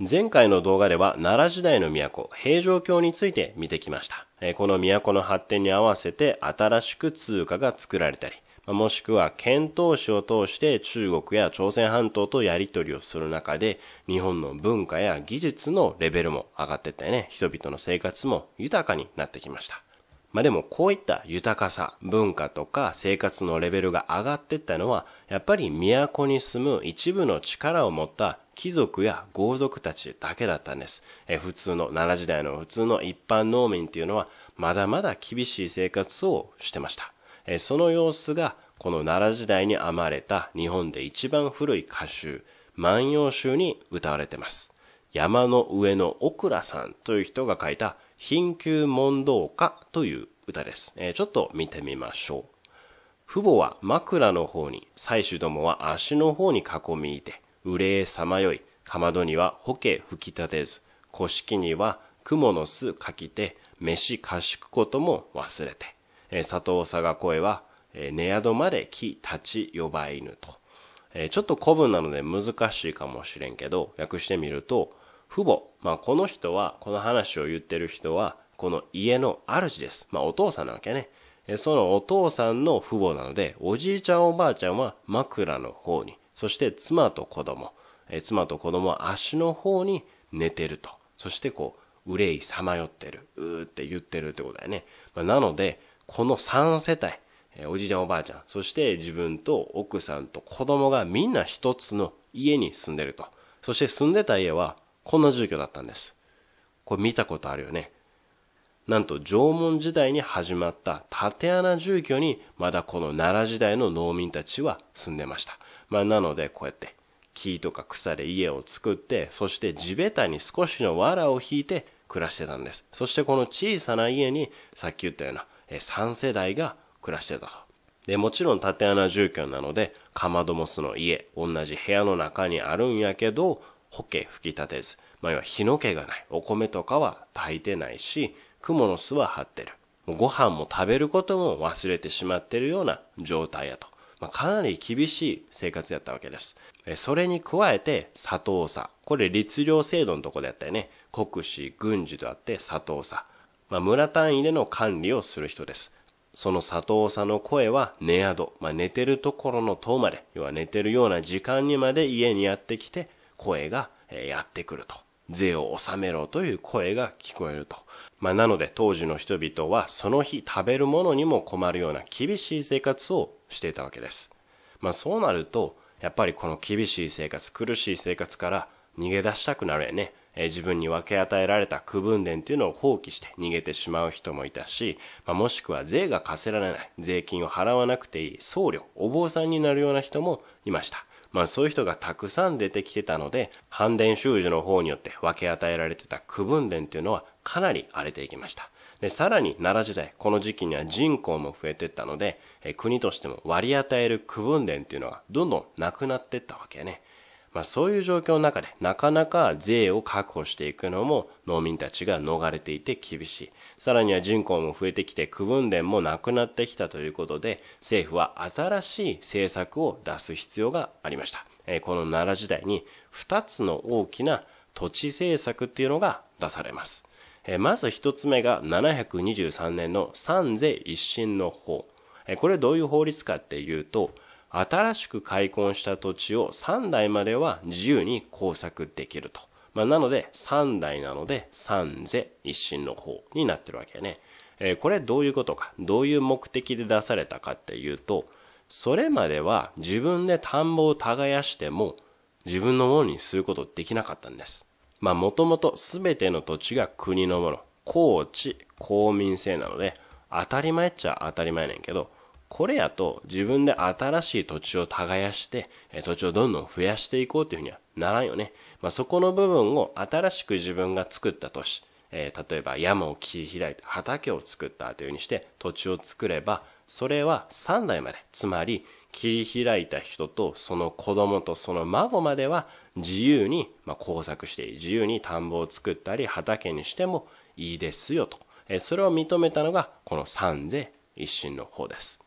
前回の動画では奈良時代の都、平城京について見てきました。この都の発展に合わせて新しく通貨が作られたり、もしくは遣唐使を通して中国や朝鮮半島とやり取りをする中で、日本の文化や技術のレベルも上がっていってね、人々の生活も豊かになってきました。まあでもこういった豊かさ、文化とか生活のレベルが上がってったのは、やっぱり都に住む一部の力を持った貴族や豪族たちだけだったんです。え普通の、奈良時代の普通の一般農民っていうのは、まだまだ厳しい生活をしてました。えその様子が、この奈良時代に編まれた日本で一番古い歌集、万葉集に歌われてます。山の上のオクラさんという人が書いた貧窮問答歌という歌です。えー、ちょっと見てみましょう。父母は枕の方に、妻主どもは足の方に囲みいて、憂えさまよい、かまどにはほけ吹き立てず、古式には雲の巣かきて、飯かしくことも忘れて、えー、佐藤佐賀声は、えー、寝宿まで来立ち呼ばいぬと。えー、ちょっと古文なので難しいかもしれんけど、訳してみると、父母、まあ、この人は、この話を言ってる人は、この家の主です。まあ、お父さんなわけね。そのお父さんの父母なので、おじいちゃんおばあちゃんは枕の方に、そして妻と子供、妻と子供は足の方に寝てると。そしてこう、憂いさまよってる。うーって言ってるってことだよね。まあ、なので、この3世帯、おじいちゃんおばあちゃん、そして自分と奥さんと子供がみんな一つの家に住んでると。そして住んでた家はこんな住居だったんです。これ見たことあるよね。なんと縄文時代に始まった縦穴住居にまだこの奈良時代の農民たちは住んでました。まあ、なのでこうやって木とか草で家を作って、そして地べたに少しの藁を引いて暮らしてたんです。そしてこの小さな家にさっき言ったような3世代が暮らしてたと。で、もちろん縦穴住居なので、かまどもその家、同じ部屋の中にあるんやけど、ホケ吹き立てず、まあ、要は日の毛がない。お米とかは炊いてないし、蜘蛛の巣は張ってる。ご飯も食べることも忘れてしまっているような状態やと。まあ、かなり厳しい生活やったわけです。それに加えて、砂糖さ。これ律令制度のとこでやったよね。国士、軍事とあって砂糖さ。まあ、村単位での管理をする人です。その佐藤さんの声は寝宿、まあ、寝てるところの塔まで、要は寝てるような時間にまで家にやってきて、声がやってくると。税を納めろという声が聞こえると。まあ、なので当時の人々はその日食べるものにも困るような厳しい生活をしていたわけです。まあ、そうなると、やっぱりこの厳しい生活、苦しい生活から逃げ出したくなるよね。え自分に分け与えられた区分伝というのを放棄して逃げてしまう人もいたし、まあ、もしくは税が課せられない、税金を払わなくていい、僧侶、お坊さんになるような人もいました。まあそういう人がたくさん出てきてたので、反伝修士の方によって分け与えられてた区分伝というのはかなり荒れていきました。で、さらに奈良時代、この時期には人口も増えていったので、え国としても割り与える区分伝というのはどんどんなくなっていったわけね。まあ、そういう状況の中でなかなか税を確保していくのも農民たちが逃れていて厳しいさらには人口も増えてきて区分田もなくなってきたということで政府は新しい政策を出す必要がありました、えー、この奈良時代に2つの大きな土地政策っていうのが出されますえまず一つ目が723年の三税一新の法。えこれどういう法律かっていうと、新しく開墾した土地を3代までは自由に工作できると。まあ、なので、3代なので、三世一心の方になってるわけね。えー、これどういうことか、どういう目的で出されたかっていうと、それまでは自分で田んぼを耕しても自分のものにすることできなかったんです。まあ、もともと全ての土地が国のもの、高地、公民制なので、当たり前っちゃ当たり前ねんけど、これやと自分で新しい土地を耕して、土地をどんどん増やしていこうというふうにはならんよね。まあ、そこの部分を新しく自分が作った都市、えー、例えば山を切り開いて畑を作ったというふうにして土地を作れば、それは3代まで、つまり切り開いた人とその子供とその孫までは自由に、ま工作して自由に田んぼを作ったり畑にしてもいいですよと。えそれを認めたのがこの三税一新の方です。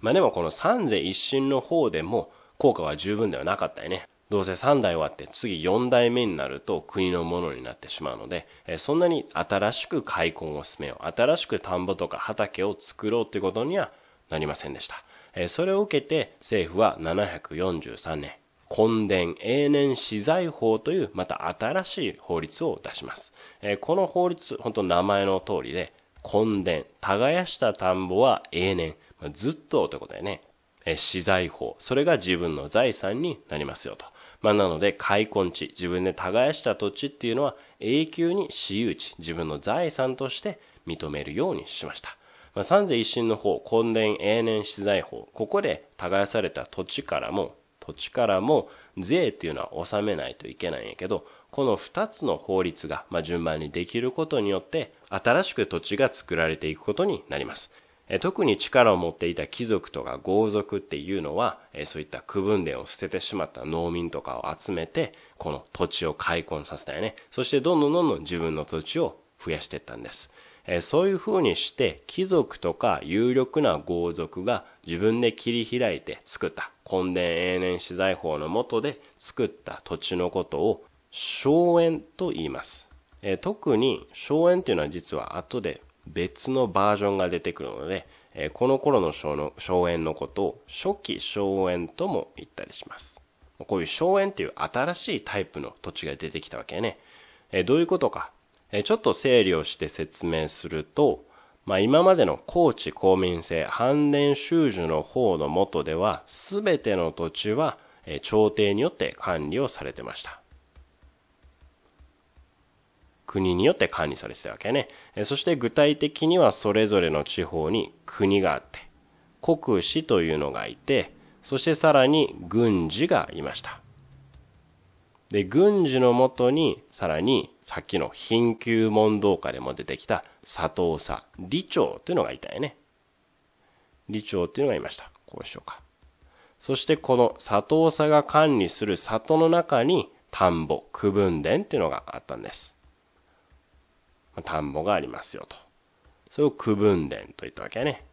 まあでもこの三世一新の方でも効果は十分ではなかったよね。どうせ三代終わって次四代目になると国のものになってしまうので、えそんなに新しく開墾を進めよう。新しく田んぼとか畑を作ろうということにはなりませんでした。えそれを受けて政府は743年、根田永年資材法というまた新しい法律を出します。えこの法律、本当名前の通りで、根田、耕した田んぼは永年、ずっとってことだよね、え資材法、それが自分の財産になりますよと。まあ、なので、開墾地、自分で耕した土地っていうのは永久に私有地、自分の財産として認めるようにしました。まあ、三世一審の方、根田永年資材法、ここで耕された土地からも、土地からも税っていうのは納めないといけないんやけど、この二つの法律が、まあ、順番にできることによって、新しく土地が作られていくことになります。特に力を持っていた貴族とか豪族っていうのは、そういった区分田を捨ててしまった農民とかを集めて、この土地を開墾させたよね。そしてどんどんどんどん自分の土地を増やしていったんです。そういう風にして、貴族とか有力な豪族が自分で切り開いて作った、根田永年資材法の下で作った土地のことを、荘園と言います。特に荘園っていうのは実は後で別のバージョンが出てくるので、えー、この頃の荘園のことを初期荘園とも言ったりします。こういう荘園っていう新しいタイプの土地が出てきたわけね。えー、どういうことか、えー、ちょっと整理をして説明すると、まあ、今までの高知公民制反連収受の方の下では、すべての土地は、えー、朝廷によって管理をされてました。国によって管理されてたわけね。そして具体的にはそれぞれの地方に国があって、国司というのがいて、そしてさらに軍事がいました。で、軍事のもとに、さらに、さっきの貧窮問答下でも出てきた、佐藤さ、理長というのがいたよね。理長というのがいました。こうしようか。そしてこの佐藤さが管理する里の中に、田んぼ、区分田というのがあったんです。田んぼがありますよと。それを区分田と言ったわけやね。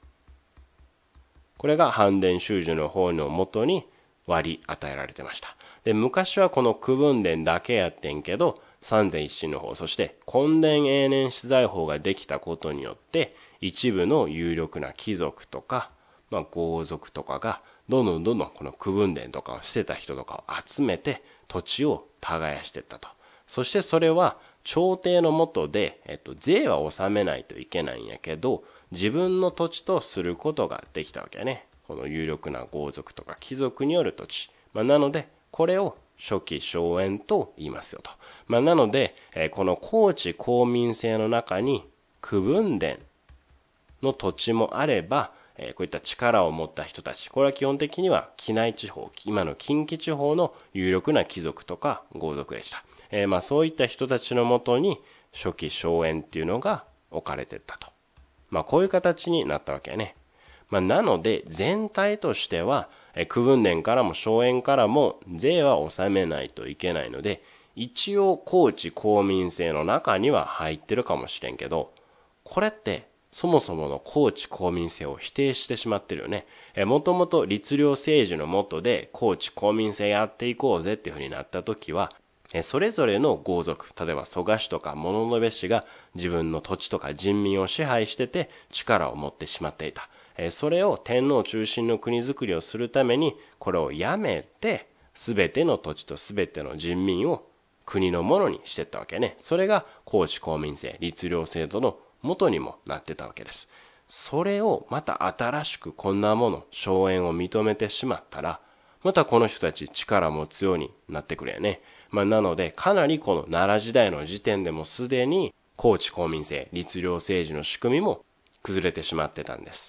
これが反田修受の方のもとに割り与えられてました。で、昔はこの区分田だけやってんけど、三田一新の方、そして根田永年資材法ができたことによって、一部の有力な貴族とか、まあ、豪族とかが、どんどんどんどんこの区分田とかを捨てた人とかを集めて、土地を耕していったと。そしてそれは朝廷のもとで、えっと、税は納めないといけないんやけど、自分の土地とすることができたわけやね。この有力な豪族とか貴族による土地。まあ、なので、これを初期荘園と言いますよと。まあ、なので、えー、この高知公民制の中に、区分殿の土地もあれば、えー、こういった力を持った人たち、これは基本的には、機内地方、今の近畿地方の有力な貴族とか豪族でした。えー、まあそういった人たちのもとに初期荘園っていうのが置かれてったと。まあこういう形になったわけね。まあなので全体としては、えー、区分年からも荘園からも税は納めないといけないので、一応高知公民制の中には入ってるかもしれんけど、これってそもそもの高知公民制を否定してしまってるよね。え、もともと律令政治のもとで高知公民制やっていこうぜっていうふうになった時は、それぞれの豪族、例えば蘇我氏とか物部氏が自分の土地とか人民を支配してて力を持ってしまっていた。それを天皇中心の国づくりをするために、これをやめて、すべての土地とすべての人民を国のものにしていったわけね。それが公知公民制、律令制度の元にもなってたわけです。それをまた新しくこんなもの、荘園を認めてしまったら、またこの人たち力持つようになってくれよね。まあ、なので、かなりこの奈良時代の時点でもすでに、高知公民制、律令政治の仕組みも崩れてしまってたんです。